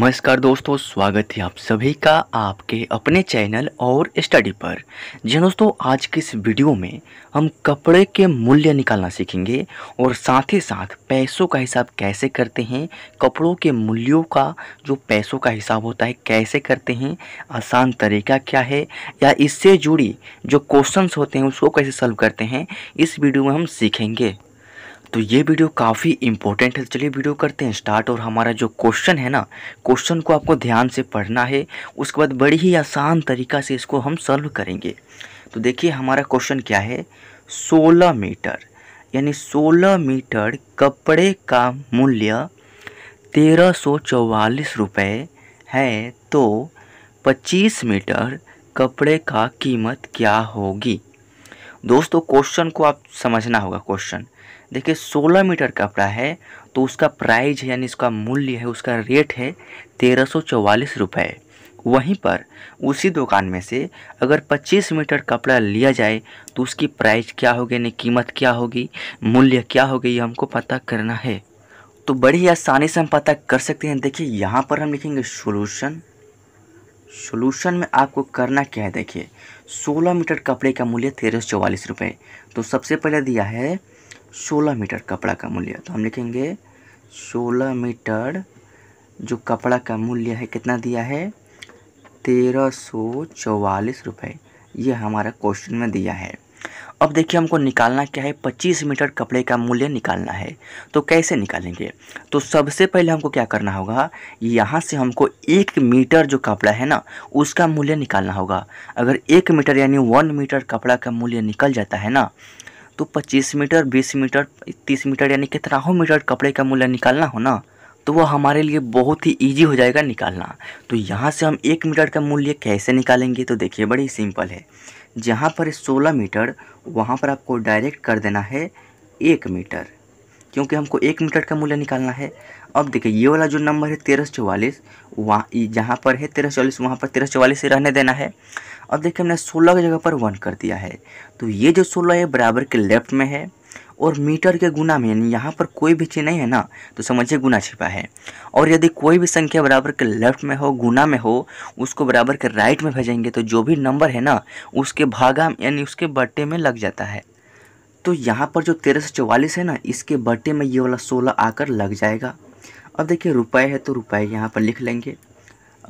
नमस्कार दोस्तों स्वागत है आप सभी का आपके अपने चैनल और स्टडी पर जी हाँ दोस्तों आज के इस वीडियो में हम कपड़े के मूल्य निकालना सीखेंगे और साथ ही साथ पैसों का हिसाब कैसे करते हैं कपड़ों के मूल्यों का जो पैसों का हिसाब होता है कैसे करते हैं आसान तरीका क्या है या इससे जुड़ी जो क्वेश्चंस होते हैं उसको कैसे सॉल्व करते हैं इस वीडियो में हम सीखेंगे तो ये वीडियो काफ़ी इंपॉर्टेंट है तो चलिए वीडियो करते हैं स्टार्ट और हमारा जो क्वेश्चन है ना क्वेश्चन को आपको ध्यान से पढ़ना है उसके बाद बड़ी ही आसान तरीका से इसको हम सॉल्व करेंगे तो देखिए हमारा क्वेश्चन क्या है सोलह मीटर यानी सोलह मीटर कपड़े का मूल्य तेरह सौ चौवालीस रुपये है तो पच्चीस मीटर कपड़े का कीमत क्या होगी दोस्तों क्वेश्चन को आप समझना होगा क्वेश्चन देखिए 16 मीटर कपड़ा है तो उसका प्राइज है यानी इसका मूल्य है उसका रेट है तेरह सौ चौवालीस रुपये वहीं पर उसी दुकान में से अगर 25 मीटर कपड़ा लिया जाए तो उसकी प्राइस क्या होगी यानी कीमत क्या होगी मूल्य क्या होगी ये हमको पता करना है तो बड़ी आसानी से हम पता कर सकते हैं देखिए यहाँ पर हम लिखेंगे सोल्यूशन सोल्यूशन में आपको करना क्या है देखिए 16 मीटर कपड़े का मूल्य तेरह सौ चौवालीस रुपये तो सबसे पहले दिया है 16 मीटर कपड़ा का मूल्य तो हम लिखेंगे 16 मीटर जो कपड़ा का मूल्य है कितना दिया है तेरह सौ चौवालीस रुपये ये हमारा क्वेश्चन में दिया है अब देखिए हमको निकालना क्या है पच्चीस मीटर कपड़े का मूल्य निकालना है तो कैसे निकालेंगे तो सबसे पहले हमको क्या करना होगा यहाँ से हमको एक मीटर जो कपड़ा है ना उसका मूल्य निकालना होगा अगर एक मीटर यानी वन मीटर कपड़ा का मूल्य निकल जाता है ना तो 25 मीटर 20 मीटर 30 मीटर यानी कितना हो मीटर कपड़े का मूल्य निकालना हो ना तो वो हमारे लिए बहुत ही इजी हो जाएगा निकालना तो यहाँ से हम एक मीटर का मूल्य कैसे निकालेंगे तो देखिए बड़ी सिंपल है जहाँ पर 16 मीटर वहाँ पर आपको डायरेक्ट कर देना है एक मीटर क्योंकि हमको एक मीटर का मूल्य निकालना है अब देखिए ये वाला जो नंबर है तेरह सौ चौवालीस वहाँ जहाँ पर है तेरह सौ चौवालीस वहाँ पर तेरह सौ चौवालीस ही रहने देना है अब देखिए हमने सोलह की जगह पर वन कर दिया है तो ये जो सोलह है बराबर के लेफ्ट में है और मीटर के गुना में यानी यहाँ पर कोई भी चीज़ नहीं है ना तो समझिए गुना छिपा है और यदि कोई भी संख्या बराबर के लेफ्ट में हो गुना में हो उसको बराबर के राइट में भेजेंगे तो जो भी नंबर है ना उसके भागा यानी उसके बट्टे में लग जाता है तो यहाँ पर जो तेरह सौ चौवालीस है ना इसके बट्टे में ये वाला सोलह आकर लग जाएगा अब देखिए रुपये है तो रुपये यहाँ पर लिख लेंगे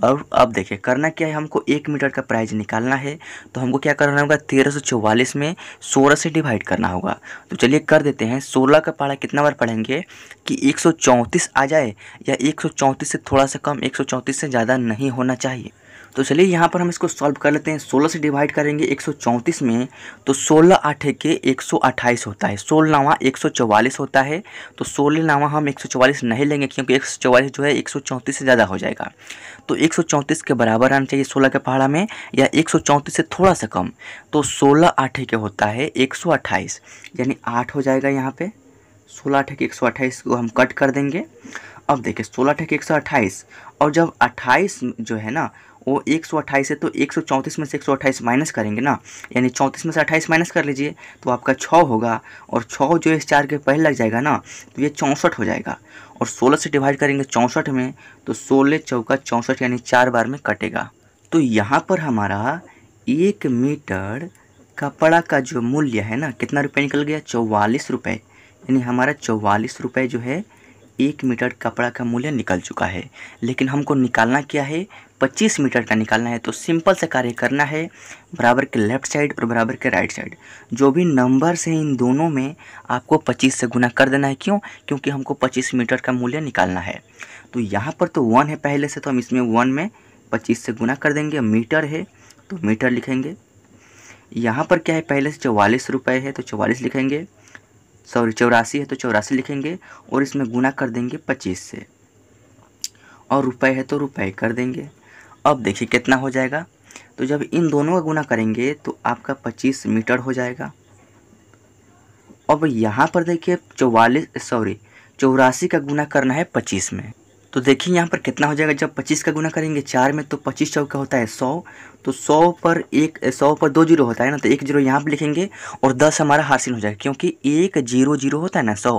और अब देखिए करना क्या है हमको एक मीटर का प्राइज निकालना है तो हमको क्या करना होगा तेरह सौ चौवालीस में सोलह से डिवाइड करना होगा तो चलिए कर देते हैं सोलह का पारा कितना बार पढ़ेंगे कि एक सौ चौंतीस आ जाए या एक सौ चौंतीस से थोड़ा सा कम एक सौ चौंतीस से ज़्यादा नहीं होना चाहिए तो चलिए यहाँ पर हम इसको सॉल्व कर लेते हैं सोलह से डिवाइड करेंगे एक में तो सोलह आठे के एक होता है सोलह नवा एक होता है तो सोलह नवा हम एक नहीं लेंगे क्योंकि एक जो है एक से ज़्यादा हो जाएगा तो एक के बराबर आना चाहिए सोलह के पहाड़ा में या एक से थोड़ा सा कम तो सोलह आठे के होता है एक यानी आठ हो जाएगा यहाँ पर सोलह अठे के एक को हम कट कर देंगे अब देखिए सोलह अठे के एक और जब अट्ठाईस जो है ना वो एक सौ अट्ठाईस है तो एक सौ चौंतीस में से एक सौ अट्ठाईस माइनस करेंगे ना यानी चौंतीस में से अट्ठाईस माइनस कर लीजिए तो आपका छः होगा और छः जो इस चार के पहले लग जाएगा ना तो ये चौंसठ हो जाएगा और सोलह से डिवाइड करेंगे चौंसठ में तो सोलह चौका चौंसठ यानी चार बार में कटेगा तो यहाँ पर हमारा एक मीटर कपड़ा का जो मूल्य है ना कितना रुपये निकल गया चौवालीस रुपये यानी हमारा चौवालीस रुपये जो है एक मीटर कपड़ा का मूल्य निकल चुका है लेकिन हमको निकालना क्या है 25 मीटर का निकालना है तो सिंपल से कार्य करना है बराबर के लेफ्ट साइड और बराबर के राइट साइड जो भी नंबर्स हैं इन दोनों में आपको 25 से गुना कर देना है क्यों क्योंकि हमको 25 मीटर का मूल्य निकालना है तो यहाँ पर तो वन है पहले से तो हम इसमें वन में पच्चीस से गुना कर देंगे मीटर है तो मीटर लिखेंगे यहाँ पर क्या है पहले से चौवालीस रुपये है तो चौवालीस लिखेंगे सॉरी चौरासी है तो चौरासी लिखेंगे और इसमें गुना कर देंगे पच्चीस से और रुपए है तो रुपए कर देंगे अब देखिए कितना हो जाएगा तो जब इन दोनों का गुना करेंगे तो आपका पच्चीस मीटर हो जाएगा अब यहाँ पर देखिए चौवालीस सॉरी चौरासी का गुना करना है पच्चीस में तो देखिए यहाँ पर कितना हो जाएगा जब पच्चीस का गुना करेंगे चार में तो पच्चीस का होता है सौ तो सौ पर एक सौ पर दो जीरो होता है ना तो एक जीरो यहाँ पर लिखेंगे और दस हमारा हारसिन हो जाएगा क्योंकि एक जीरो जीरो होता है ना सौ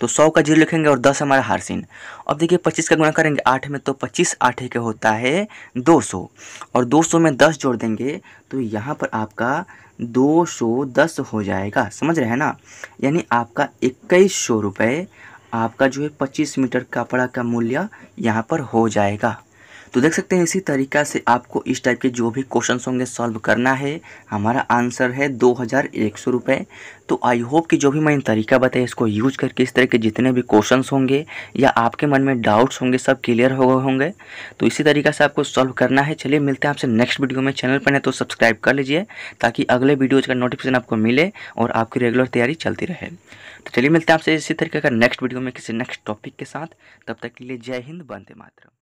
तो सौ का जीरो लिखेंगे और दस हमारा हारसिन अब देखिए पच्चीस का गुना करेंगे आठ में तो पच्चीस आठ का होता है दो सौ और दो सौ में दस जोड़ देंगे तो यहाँ पर आपका दो सौ दस हो जाएगा समझ रहे हैं ना यानी आपका इक्कीस सौ रुपये आपका जो है पच्चीस मीटर कपड़ा का मूल्य यहाँ पर हो जाएगा तो देख सकते हैं इसी तरीका से आपको इस टाइप के जो भी क्वेश्चन होंगे सॉल्व करना है हमारा आंसर है दो हज़ार एक सौ रुपये तो आई होप कि जो भी मैंने तरीका बताया इसको यूज करके इस तरह के जितने भी क्वेश्चन होंगे या आपके मन में डाउट्स होंगे सब क्लियर हो गए होंगे तो इसी तरीका से आपको सॉल्व करना है चलिए मिलते हैं आपसे नेक्स्ट वीडियो में चैनल पर नहीं तो सब्सक्राइब कर लीजिए ताकि अगले वीडियोज़ का नोटिफिकेशन आपको मिले और आपकी रेगुलर तैयारी चलती रहे तो चलिए मिलते हैं आपसे इसी तरीके का नेक्स्ट वीडियो में किसी नेक्स्ट टॉपिक के साथ तब तक के लिए जय हिंद बंदे मातरम